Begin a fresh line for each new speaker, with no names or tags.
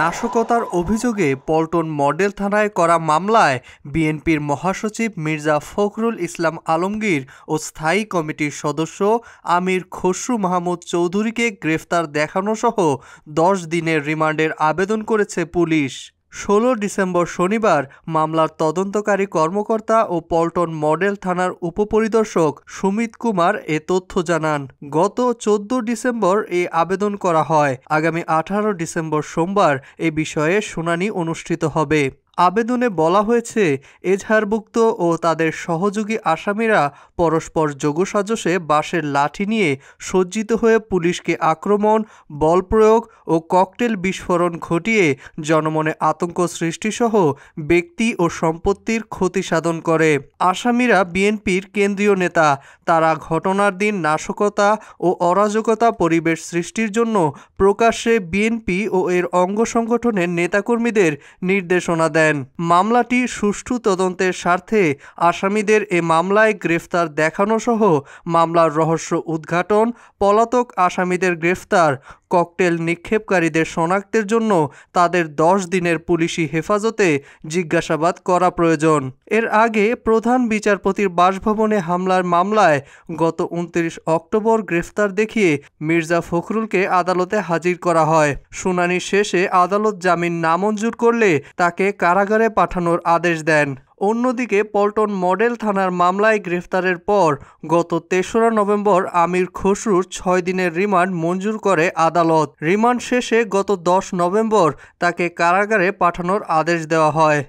নাশকতার অভিযোগে পল্টন মডেল থানায় করা মামলায় বিএনপির মহাসচিব মির্জা ফখরুল ইসলাম আলমগীর ও স্থায়ী কমিটির সদস্য আমির খসরু মাহমুদ চৌধুরীকে গ্রেফতার দেখানো সহ দশ দিনের রিমান্ডের আবেদন করেছে পুলিশ ষোলো ডিসেম্বর শনিবার মামলার তদন্তকারী কর্মকর্তা ও পল্টন মডেল থানার উপপরিদর্শক সুমিত কুমার এ তথ্য জানান গত চোদ্দ ডিসেম্বর এ আবেদন করা হয় আগামী আঠারো ডিসেম্বর সোমবার এ বিষয়ে শুনানি অনুষ্ঠিত হবে আবেদনে বলা হয়েছে এজাহারভুক্ত ও তাদের সহযোগী আসামিরা পরস্পর যোগসাজশে বাসের লাঠি নিয়ে সজ্জিত হয়ে পুলিশকে আক্রমণ বল প্রয়োগ ও ককটেল বিস্ফোরণ ঘটিয়ে জনমনে আতঙ্ক সৃষ্টিসহ ব্যক্তি ও সম্পত্তির ক্ষতি সাধন করে আসামিরা বিএনপির কেন্দ্রীয় নেতা তারা ঘটনার দিন নাশকতা ও অরাজকতা পরিবেশ সৃষ্টির জন্য প্রকাশ্যে বিএনপি ও এর অঙ্গ সংগঠনের নেতাকর্মীদের নির্দেশনা দেয় দেন মামলাটি সুষ্ঠু তদন্তের স্বার্থে আসামিদের এ মামলায় গ্রেফতার দেখানো সহ মামলার রহস্য উদ্ঘাটন পলাতক আসামিদের গ্রেফতার ককটেল নিক্ষেপকারীদের শনাক্তের জন্য তাদের দশ দিনের পুলিশি হেফাজতে জিজ্ঞাসাবাদ করা প্রয়োজন এর আগে প্রধান বিচারপতির বাসভবনে হামলার মামলায় গত উনত্রিশ অক্টোবর গ্রেফতার দেখিয়ে মির্জা ফখরুলকে আদালতে হাজির করা হয় শুনানি শেষে আদালত জামিন নামঞ্জুর করলে তাকে কারাগারে পাঠানোর আদেশ দেন অন্যদিকে পল্টন মডেল থানার মামলায় গ্রেফতারের পর গত তেসরা নভেম্বর আমির খসরুর ছয় দিনের রিমান্ড মঞ্জুর করে আদালত রিমান্ড শেষে গত দশ নভেম্বর তাকে কারাগারে পাঠানোর আদেশ দেওয়া হয়